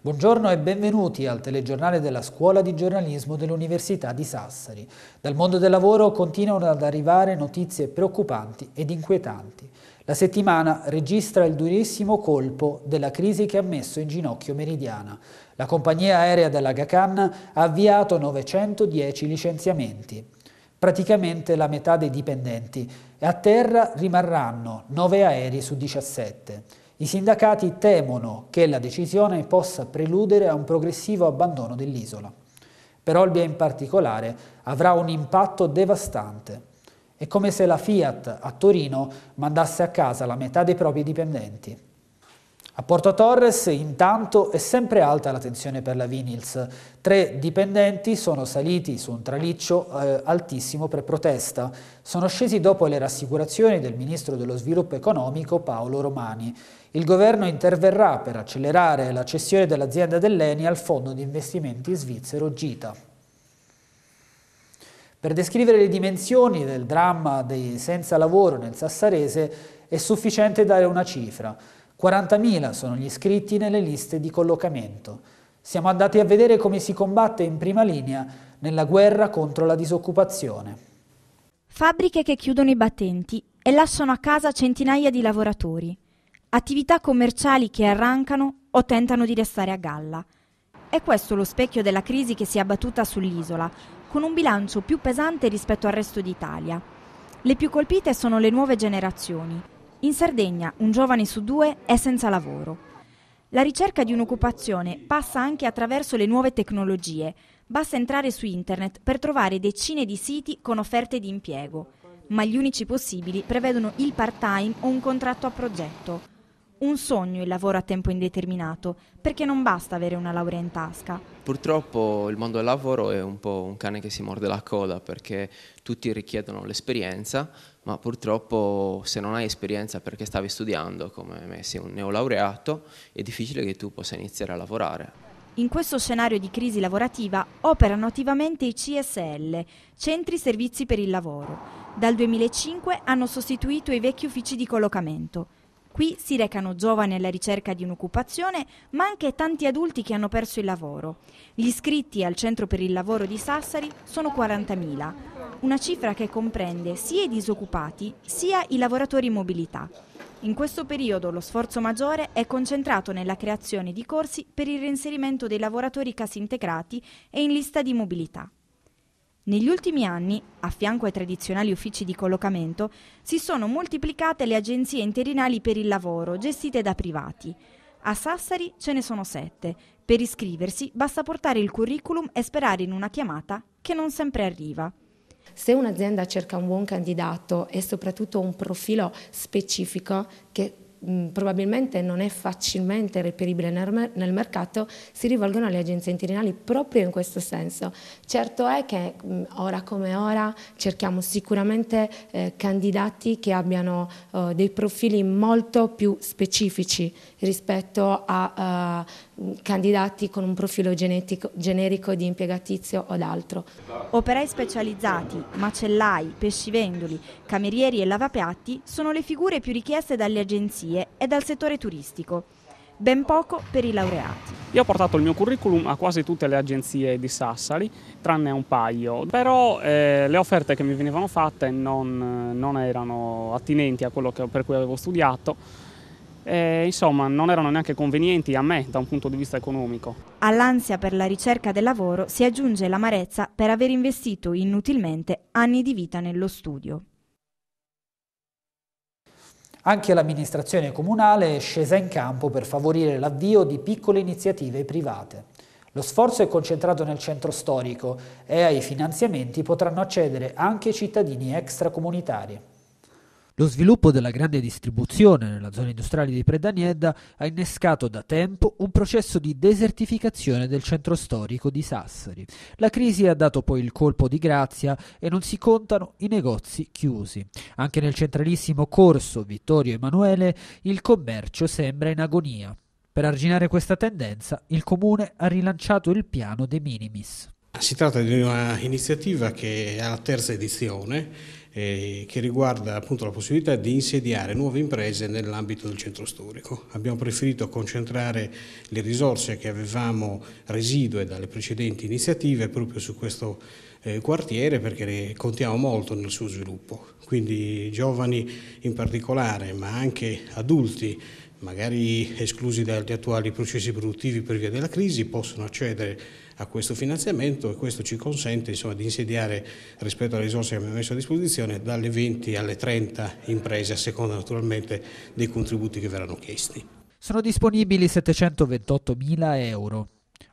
Buongiorno e benvenuti al telegiornale della Scuola di Giornalismo dell'Università di Sassari. Dal mondo del lavoro continuano ad arrivare notizie preoccupanti ed inquietanti. La settimana registra il durissimo colpo della crisi che ha messo in ginocchio Meridiana. La compagnia aerea della Gacanna ha avviato 910 licenziamenti praticamente la metà dei dipendenti e a terra rimarranno 9 aerei su 17. I sindacati temono che la decisione possa preludere a un progressivo abbandono dell'isola. Per Olbia in particolare avrà un impatto devastante. È come se la Fiat a Torino mandasse a casa la metà dei propri dipendenti. A Porto Torres intanto è sempre alta la tensione per la Vinils. Tre dipendenti sono saliti su un traliccio eh, altissimo per protesta. Sono scesi dopo le rassicurazioni del ministro dello sviluppo economico Paolo Romani. Il governo interverrà per accelerare la cessione dell'azienda dell'ENI al fondo di investimenti svizzero GITA. Per descrivere le dimensioni del dramma dei senza lavoro nel Sassarese è sufficiente dare una cifra. 40.000 sono gli iscritti nelle liste di collocamento. Siamo andati a vedere come si combatte in prima linea nella guerra contro la disoccupazione. Fabbriche che chiudono i battenti e lasciano a casa centinaia di lavoratori. Attività commerciali che arrancano o tentano di restare a galla. È questo lo specchio della crisi che si è abbattuta sull'isola, con un bilancio più pesante rispetto al resto d'Italia. Le più colpite sono le nuove generazioni, in Sardegna un giovane su due è senza lavoro. La ricerca di un'occupazione passa anche attraverso le nuove tecnologie. Basta entrare su internet per trovare decine di siti con offerte di impiego, ma gli unici possibili prevedono il part-time o un contratto a progetto. Un sogno il lavoro a tempo indeterminato, perché non basta avere una laurea in tasca. Purtroppo il mondo del lavoro è un po' un cane che si morde la coda perché tutti richiedono l'esperienza, ma purtroppo se non hai esperienza perché stavi studiando, come me sei un neolaureato, è difficile che tu possa iniziare a lavorare. In questo scenario di crisi lavorativa operano attivamente i CSL, Centri Servizi per il Lavoro. Dal 2005 hanno sostituito i vecchi uffici di collocamento. Qui si recano giovani alla ricerca di un'occupazione, ma anche tanti adulti che hanno perso il lavoro. Gli iscritti al Centro per il Lavoro di Sassari sono 40.000 una cifra che comprende sia i disoccupati sia i lavoratori in mobilità. In questo periodo lo sforzo maggiore è concentrato nella creazione di corsi per il reinserimento dei lavoratori casintegrati e in lista di mobilità. Negli ultimi anni, a fianco ai tradizionali uffici di collocamento, si sono moltiplicate le agenzie interinali per il lavoro gestite da privati. A Sassari ce ne sono sette. Per iscriversi basta portare il curriculum e sperare in una chiamata che non sempre arriva. Se un'azienda cerca un buon candidato e soprattutto un profilo specifico che mm, probabilmente non è facilmente reperibile nel, mercato, si rivolgono alle agenzie interinali proprio in questo senso. Certo è che mm, ora come ora cerchiamo sicuramente eh, candidati che abbiano eh, dei profili molto più specifici rispetto a uh, candidati con un profilo genetico, generico di impiegatizio o d'altro. Operai specializzati, macellai, pescivendoli, camerieri e lavapiatti sono le figure più richieste dalle agenzie e dal settore turistico. Ben poco per i laureati. Io ho portato il mio curriculum a quasi tutte le agenzie di Sassari, tranne un paio, però eh, le offerte che mi venivano fatte non, eh, non erano attinenti a quello che, per cui avevo studiato eh, insomma non erano neanche convenienti a me da un punto di vista economico. All'ansia per la ricerca del lavoro si aggiunge l'amarezza per aver investito inutilmente anni di vita nello studio. Anche l'amministrazione comunale è scesa in campo per favorire l'avvio di piccole iniziative private. Lo sforzo è concentrato nel centro storico e ai finanziamenti potranno accedere anche i cittadini extracomunitari. Lo sviluppo della grande distribuzione nella zona industriale di Predaniedda ha innescato da tempo un processo di desertificazione del centro storico di Sassari. La crisi ha dato poi il colpo di grazia e non si contano i negozi chiusi. Anche nel centralissimo corso Vittorio Emanuele il commercio sembra in agonia. Per arginare questa tendenza, il comune ha rilanciato il piano de minimis. Si tratta di un'iniziativa che è alla terza edizione eh, che riguarda appunto la possibilità di insediare nuove imprese nell'ambito del centro storico. Abbiamo preferito concentrare le risorse che avevamo residue dalle precedenti iniziative proprio su questo eh, quartiere perché ne contiamo molto nel suo sviluppo. Quindi giovani in particolare ma anche adulti magari esclusi dagli attuali processi produttivi per via della crisi, possono accedere a questo finanziamento e questo ci consente insomma, di insediare rispetto alle risorse che abbiamo messo a disposizione dalle 20 alle 30 imprese a seconda naturalmente dei contributi che verranno chiesti. Sono disponibili 728 mila euro.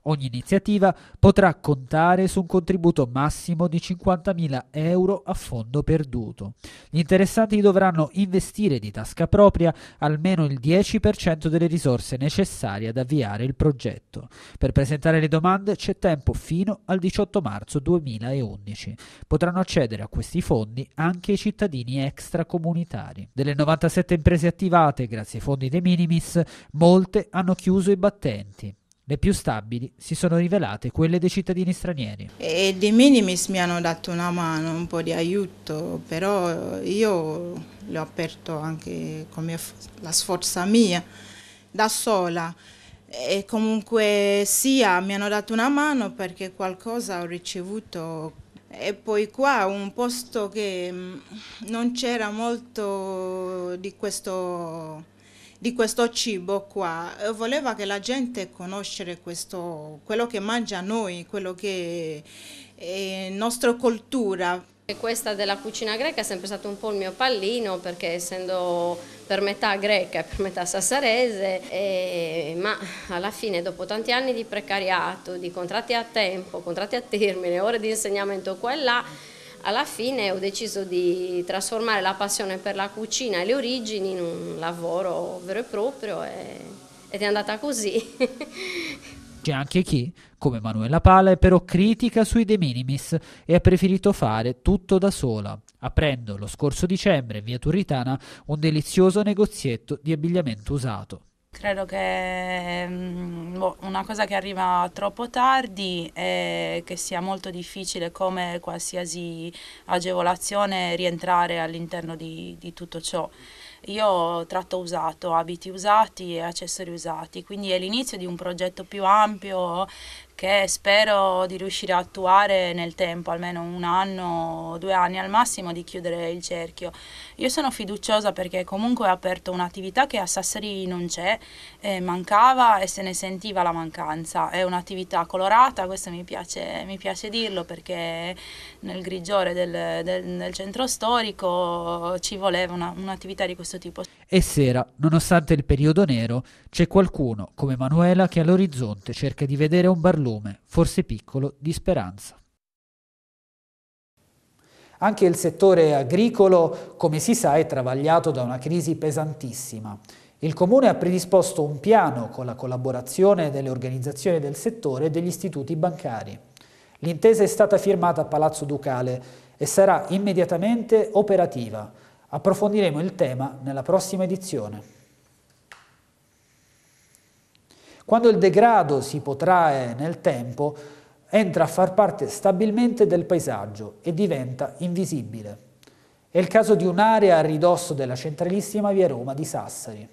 Ogni iniziativa potrà contare su un contributo massimo di 50.000 euro a fondo perduto. Gli interessati dovranno investire di tasca propria almeno il 10% delle risorse necessarie ad avviare il progetto. Per presentare le domande c'è tempo fino al 18 marzo 2011. Potranno accedere a questi fondi anche i cittadini extracomunitari. Delle 97 imprese attivate grazie ai fondi de minimis, molte hanno chiuso i battenti. Le più stabili si sono rivelate quelle dei cittadini stranieri. E di minimis mi hanno dato una mano, un po' di aiuto, però io l'ho aperto anche con la sforza mia, da sola. E comunque sia, mi hanno dato una mano perché qualcosa ho ricevuto e poi qua un posto che mm, non c'era molto di questo di questo cibo qua. Eh, voleva che la gente conoscesse questo, quello che mangia noi, quello che è nostra cultura. E questa della cucina greca è sempre stato un po' il mio pallino perché essendo per metà greca e per metà sassarese, e, ma alla fine dopo tanti anni di precariato, di contratti a tempo, contratti a termine, ore di insegnamento qua e là, alla fine ho deciso di trasformare la passione per la cucina e le origini in un lavoro vero e proprio e, ed è andata così. C'è anche chi, come Manuela Pala, però critica sui de minimis e ha preferito fare tutto da sola, aprendo lo scorso dicembre in via Turritana un delizioso negozietto di abbigliamento usato. Credo che mm, boh, una cosa che arriva troppo tardi è che sia molto difficile come qualsiasi agevolazione rientrare all'interno di, di tutto ciò. Io tratto usato, abiti usati e accessori usati, quindi è l'inizio di un progetto più ampio che spero di riuscire a attuare nel tempo, almeno un anno, o due anni al massimo, di chiudere il cerchio. Io sono fiduciosa perché comunque ho aperto un'attività che a Sassari non c'è, eh, mancava e se ne sentiva la mancanza. È un'attività colorata, questo mi piace, mi piace dirlo perché nel grigiore del, del, del centro storico ci voleva una, un'attività di questo tipo e sera, nonostante il periodo nero, c'è qualcuno, come Manuela, che all'orizzonte cerca di vedere un barlume, forse piccolo, di speranza. Anche il settore agricolo, come si sa, è travagliato da una crisi pesantissima. Il Comune ha predisposto un piano con la collaborazione delle organizzazioni del settore e degli istituti bancari. L'intesa è stata firmata a Palazzo Ducale e sarà immediatamente operativa. Approfondiremo il tema nella prossima edizione. Quando il degrado si protrae nel tempo, entra a far parte stabilmente del paesaggio e diventa invisibile. È il caso di un'area a ridosso della centralissima via Roma di Sassari.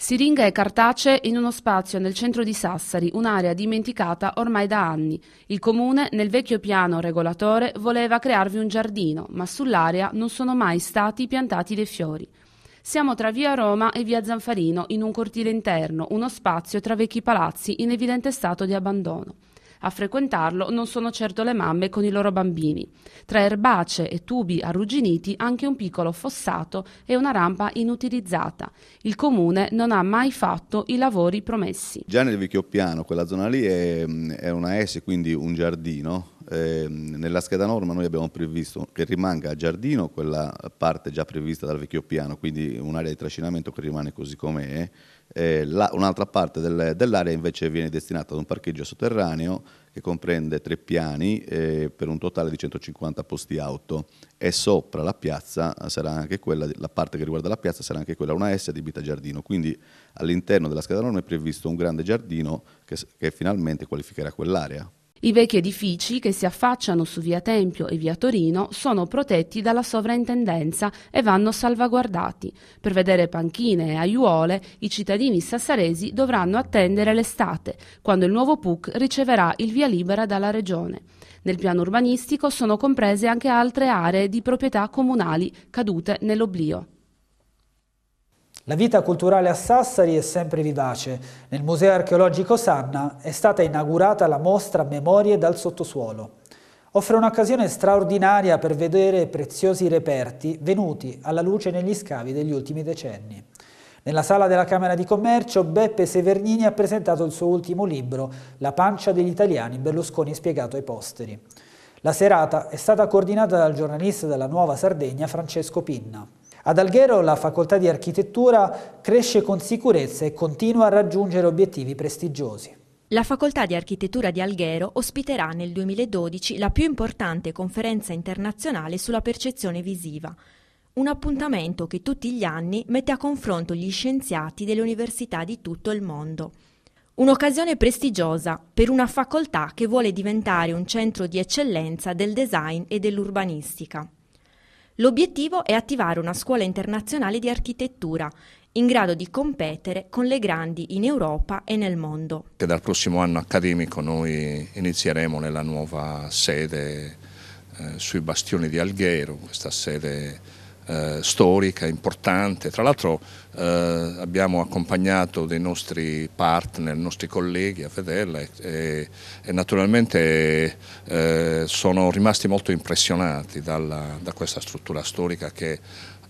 Siringa e cartacee in uno spazio nel centro di Sassari, un'area dimenticata ormai da anni. Il comune, nel vecchio piano regolatore, voleva crearvi un giardino, ma sull'area non sono mai stati piantati dei fiori. Siamo tra via Roma e via Zanfarino, in un cortile interno, uno spazio tra vecchi palazzi in evidente stato di abbandono. A frequentarlo non sono certo le mamme con i loro bambini. Tra erbacee e tubi arrugginiti anche un piccolo fossato e una rampa inutilizzata. Il comune non ha mai fatto i lavori promessi. Già nel Vecchio Piano quella zona lì è, è una S, quindi un giardino eh, nella scheda norma noi abbiamo previsto che rimanga a giardino quella parte già prevista dal vecchio piano, quindi un'area di trascinamento che rimane così com'è, eh, un'altra parte del, dell'area invece viene destinata ad un parcheggio sotterraneo che comprende tre piani eh, per un totale di 150 posti auto e sopra la piazza sarà anche quella, la parte che riguarda la piazza sarà anche quella una S adibita a giardino, quindi all'interno della scheda norma è previsto un grande giardino che, che finalmente qualificherà quell'area. I vecchi edifici che si affacciano su via Tempio e via Torino sono protetti dalla sovrintendenza e vanno salvaguardati. Per vedere panchine e aiuole i cittadini sassaresi dovranno attendere l'estate, quando il nuovo PUC riceverà il via libera dalla Regione. Nel piano urbanistico sono comprese anche altre aree di proprietà comunali cadute nell'oblio. La vita culturale a Sassari è sempre vivace. Nel Museo archeologico Sanna è stata inaugurata la mostra Memorie dal sottosuolo. Offre un'occasione straordinaria per vedere preziosi reperti venuti alla luce negli scavi degli ultimi decenni. Nella sala della Camera di Commercio Beppe Severnini ha presentato il suo ultimo libro, La pancia degli italiani, Berlusconi spiegato ai posteri. La serata è stata coordinata dal giornalista della Nuova Sardegna Francesco Pinna. Ad Alghero la facoltà di architettura cresce con sicurezza e continua a raggiungere obiettivi prestigiosi. La Facoltà di Architettura di Alghero ospiterà nel 2012 la più importante conferenza internazionale sulla percezione visiva, un appuntamento che tutti gli anni mette a confronto gli scienziati delle università di tutto il mondo. Un'occasione prestigiosa per una facoltà che vuole diventare un centro di eccellenza del design e dell'urbanistica. L'obiettivo è attivare una scuola internazionale di architettura in grado di competere con le grandi in Europa e nel mondo. Che dal prossimo anno accademico noi inizieremo nella nuova sede eh, sui bastioni di Alghero, questa sede eh, storica, importante. Tra l'altro eh, abbiamo accompagnato dei nostri partner, i nostri colleghi a vederla e, e, e naturalmente eh, sono rimasti molto impressionati dalla, da questa struttura storica che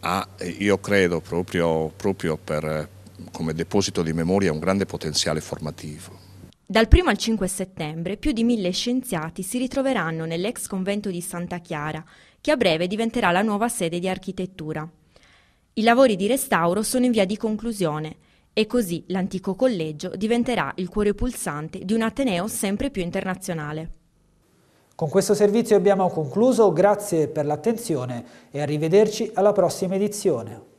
ha, io credo, proprio, proprio per, come deposito di memoria un grande potenziale formativo. Dal 1 al 5 settembre più di mille scienziati si ritroveranno nell'ex convento di Santa Chiara, che a breve diventerà la nuova sede di architettura. I lavori di restauro sono in via di conclusione e così l'antico collegio diventerà il cuore pulsante di un Ateneo sempre più internazionale. Con questo servizio abbiamo concluso, grazie per l'attenzione e arrivederci alla prossima edizione.